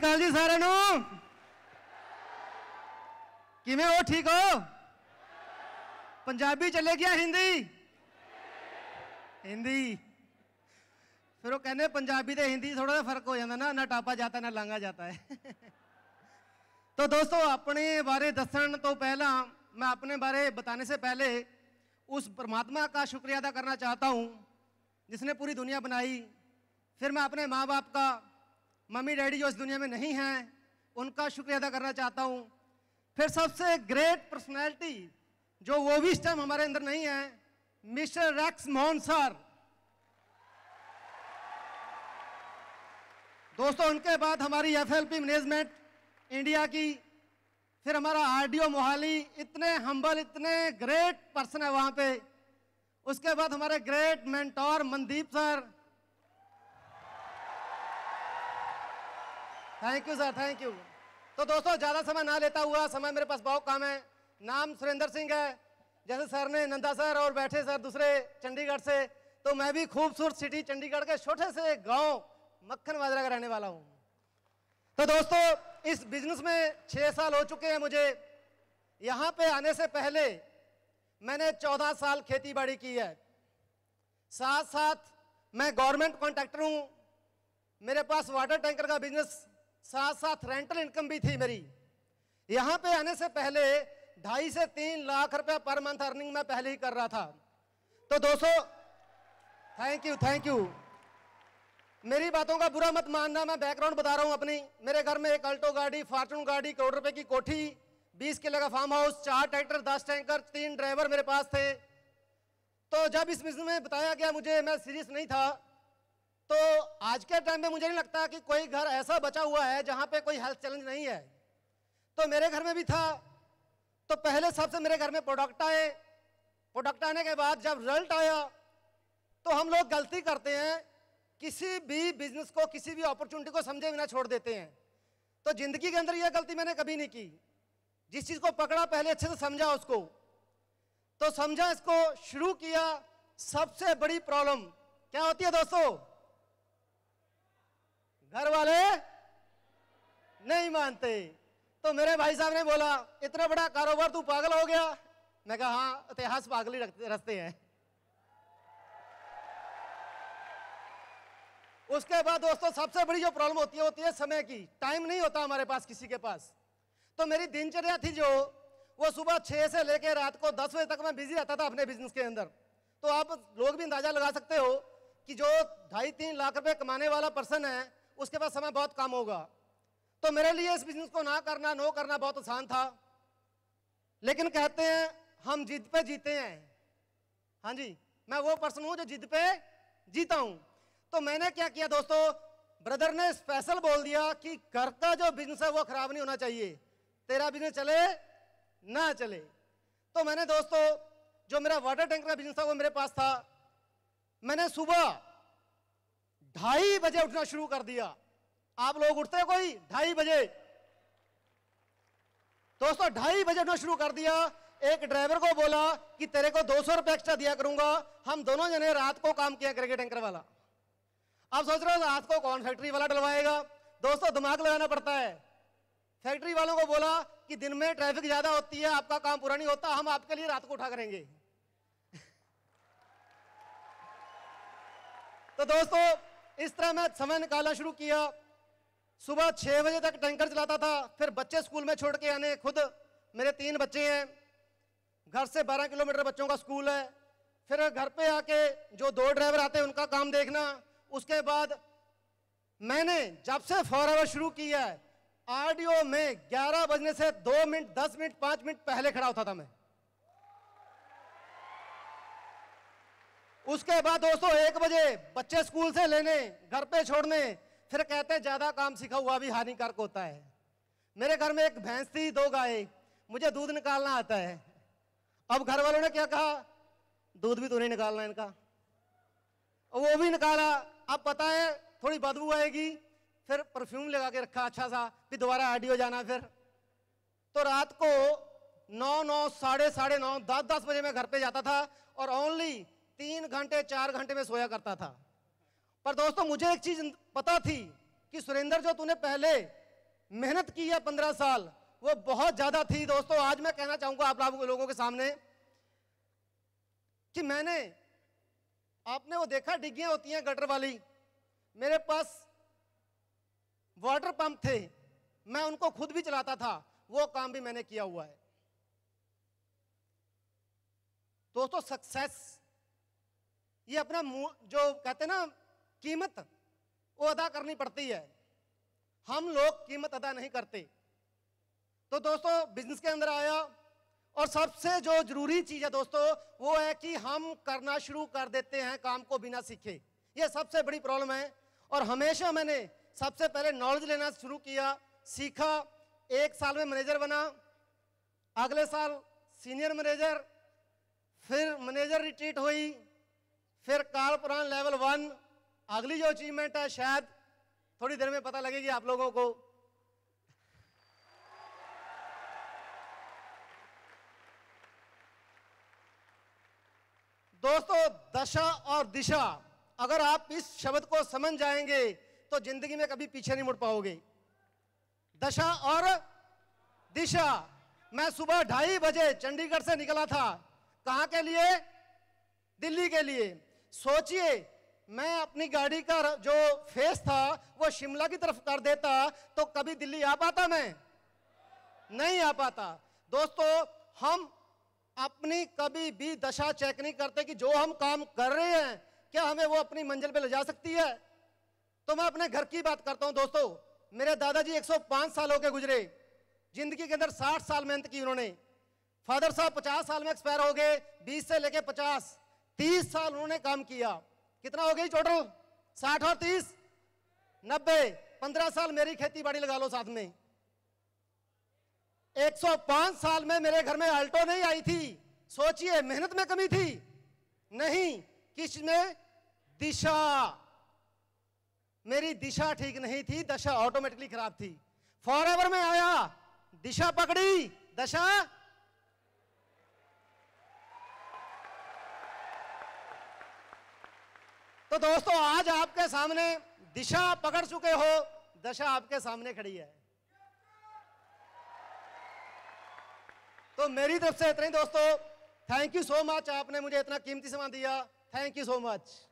श्रीकाल जी सारे ਨੂੰ ਕਿਵੇਂ ਹੋ हो ਹੋ ਪੰਜਾਬੀ ਚਲੇ हिंदी ਹਿੰਦੀ ਹਿੰਦੀ ਫਿਰ ਉਹ पंजाबी तो हिंदी थोड़ा सा फर्क हो जाता ना ना टापा जाता ना लांगा जाता है तो दोस्तों अपने बारे दसन तो पहला मैं अपने बारे बताने से पहले उस परमात्मा का शुक्रिया अदा करना चाहता हूँ जिसने पूरी दुनिया बनाई फिर मैं अपने माँ बाप का मम्मी डैडी जो इस दुनिया में नहीं हैं उनका शुक्रिया अदा करना चाहता हूँ फिर सबसे ग्रेट पर्सनैलिटी जो वो भी इस टाइम हमारे अंदर नहीं है मिस्टर रैक्स मोहन सर दोस्तों उनके बाद हमारी एफएलपी मैनेजमेंट इंडिया की फिर हमारा आरडीओ मोहाली इतने हम्बल इतने ग्रेट पर्सन है वहाँ पे उसके बाद हमारे great mentor Mandeep sir thank you sir thank you तो दोस्तों ज़्यादा समय ना लेता हुआ समय मेरे पास बहुत कम है नाम सुरेंद्र सिंह है जैसे सर ने नंदा सर और बैठे सर दूसरे चंडीगढ़ से तो मैं भी खूबसूरत सिटी चंडीगढ़ के छोटे से गांव मक्खन बाजरा का रहने वाला हूँ तो दोस्तों इस बिजनेस में छः साल हो चुके हैं मुझे यहाँ पे आने से पहले मैंने चौदह साल खेती बाड़ी की है साथ साथ मैं गवर्नमेंट कॉन्ट्रैक्टर हूँ मेरे पास वाटर टैंकर का बिजनेस साथ साथ रेंटल इनकम भी थी मेरी यहाँ पे आने से पहले ढाई से तीन लाख रुपया पर मंथ अर्निंग मैं पहले ही कर रहा था तो दोस्तों थैंक यू थैंक यू मेरी बातों का बुरा मत मानना मैं बैकग्राउंड बता रहा हूँ अपनी मेरे घर में एक अल्टो गाड़ी फार्चून गाड़ी करोड़ रुपए की कोठी बीस किले का फार्म हाउस चार ट्रैक्टर दस टैंकर तीन ड्राइवर मेरे पास थे तो जब इस बिजनेस में बताया गया मुझे मैं सीरियस नहीं था तो आज के टाइम में मुझे नहीं लगता कि कोई घर ऐसा बचा हुआ है जहाँ पे कोई हेल्थ चैलेंज नहीं है तो मेरे घर में भी था तो पहले सबसे मेरे घर में प्रोडक्ट आए प्रोडक्ट आने के बाद जब रिजल्ट आया तो हम लोग गलती करते हैं किसी भी बिजनेस को किसी भी अपॉर्चुनिटी को समझे बिना छोड़ देते हैं तो जिंदगी के अंदर यह गलती मैंने कभी नहीं की जिस चीज़ को पकड़ा पहले अच्छे से समझा उसको तो समझा इसको शुरू किया सबसे बड़ी प्रॉब्लम क्या होती है दोस्तों घर वाले नहीं मानते तो मेरे भाई साहब ने बोला इतना बड़ा कारोबार तू पागल हो गया मैं कहा हाँ इतिहास पागल ही रखते हैं उसके बाद दोस्तों सबसे बड़ी जो प्रॉब्लम होती है होती है समय की टाइम नहीं होता हमारे पास किसी के पास तो मेरी दिनचर्या थी जो वो सुबह छः से लेकर रात को दस बजे तक मैं बिजी रहता था अपने बिजनेस के अंदर तो आप लोग भी अंदाजा लगा सकते हो कि जो ढाई तीन लाख रुपए कमाने वाला पर्सन है उसके पास समय बहुत कम होगा तो मेरे लिए इस बिजनेस को ना करना नो करना बहुत आसान था लेकिन कहते हैं हम जिद पे जीते हैं हाँ जी मैं वो पर्सन हूं जो जिद पे जीता हूं तो मैंने क्या किया दोस्तों ब्रदर ने स्पेशल बोल दिया कि घर का जो बिजनेस है वो खराब नहीं होना चाहिए तेरा बिजनेस चले ना चले तो मैंने दोस्तों जो मेरा वाटर टैंक का बिजनेस था वो मेरे पास था मैंने सुबह ढाई बजे उठना शुरू कर दिया आप लोग उठते कोई ढाई बजे दोस्तों ढाई बजे उठना शुरू कर दिया एक ड्राइवर को बोला कि तेरे को दो सौ रुपये एक्स्ट्रा दिया करूंगा हम दोनों जने रात को काम किया करेंगे टैंकर वाला आप सोच रहे हो रात को कौन फैक्ट्री वाला डलवाएगा दोस्तों दिमाग लगाना पड़ता है फैक्ट्री वालों को बोला कि दिन में ट्रैफिक ज्यादा होती है आपका काम पूरा नहीं होता हम आपके लिए रात को उठा करेंगे तो दोस्तों इस तरह मैं समय निकालना शुरू किया सुबह छः बजे तक टैंकर चलाता था फिर बच्चे स्कूल में छोड़ के आने खुद मेरे तीन बच्चे हैं घर से 12 किलोमीटर बच्चों का स्कूल है फिर घर पे आके जो दो ड्राइवर आते हैं उनका काम देखना उसके बाद मैंने जब से फॉर आवर शुरू किया है आरडीओ में 11 बजने से 2 मिनट 10 मिनट 5 मिनट पहले खड़ा होता था मैं उसके बाद दोस्तों एक बजे बच्चे स्कूल से लेने घर पे छोड़ने फिर कहते हैं ज़्यादा काम सीखा हुआ भी हानिकारक होता है मेरे घर में एक भैंस थी दो गाय मुझे दूध निकालना आता है अब घर वालों ने क्या कहा दूध भी तो नहीं निकालना इनका वो भी निकाला अब पता है थोड़ी बदबू आएगी फिर परफ्यूम लगा के रखा अच्छा सा फिर दोबारा आडियो जाना फिर तो रात को नौ नौ साढ़े साढ़े नौ दस दस बजे मैं घर पे जाता था और ओनली तीन घंटे चार घंटे में सोया करता था पर दोस्तों मुझे एक चीज पता थी कि सुरेंद्र जो तूने पहले मेहनत की है पंद्रह साल वो बहुत ज्यादा थी दोस्तों आज मैं कहना चाहूंगा आप लोगों के सामने कि मैंने आपने वो देखा डिग्गियां होती हैं गटर वाली मेरे पास वाटर पंप थे मैं उनको खुद भी चलाता था वो काम भी मैंने किया हुआ है दोस्तों सक्सेस ये अपना जो कहते ना कीमत वो अदा करनी पड़ती है हम लोग कीमत अदा नहीं करते तो दोस्तों बिजनेस के अंदर आया और सबसे जो जरूरी चीज है दोस्तों वो है कि हम करना शुरू कर देते हैं काम को बिना सीखे ये सबसे बड़ी प्रॉब्लम है और हमेशा मैंने सबसे पहले नॉलेज लेना शुरू किया सीखा एक साल में मैनेजर बना अगले साल सीनियर मैनेजर फिर मैनेजर रिट्रीट हुई फिर पुराण लेवल वन अगली जो अचीवमेंट है शायद थोड़ी देर में पता लगेगी आप लोगों को दोस्तों दशा और दिशा अगर आप इस शब्द को समझ जाएंगे तो जिंदगी में कभी पीछे नहीं मुड़ पाओगे दशा और दिशा मैं सुबह ढाई बजे चंडीगढ़ से निकला था कहा के लिए दिल्ली के लिए सोचिए मैं अपनी गाड़ी का जो फेस था वो शिमला की तरफ कर देता तो कभी दिल्ली आ पाता मैं नहीं आ पाता दोस्तों हम अपनी कभी भी दशा चेक नहीं करते कि जो हम काम कर रहे हैं क्या हमें वो अपनी मंजिल पे ले जा सकती है तो मैं अपने घर की बात करता हूं दोस्तों मेरे दादाजी 105 साल हो के गुजरे जिंदगी के अंदर 60 साल मेहनत की उन्होंने फादर साहब 50 साल में एक्सपायर हो गए 20 से लेके तीस साल उन्होंने काम किया कितना हो गई टोटल साठ और तीस नब्बे पंद्रह साल मेरी खेती बाड़ी लगा लो साथ में पांच साल में मेरे घर में अल्टो नहीं आई थी सोचिए मेहनत में कमी थी नहीं किस में दिशा मेरी दिशा ठीक नहीं थी दशा ऑटोमेटिकली खराब थी फॉर एवर में आया दिशा पकड़ी दशा तो दोस्तों आज आपके सामने दिशा पकड़ चुके हो दशा आपके सामने खड़ी है तो मेरी तरफ से इतना ही दोस्तों थैंक यू सो मच आपने मुझे इतना कीमती समय दिया थैंक यू सो मच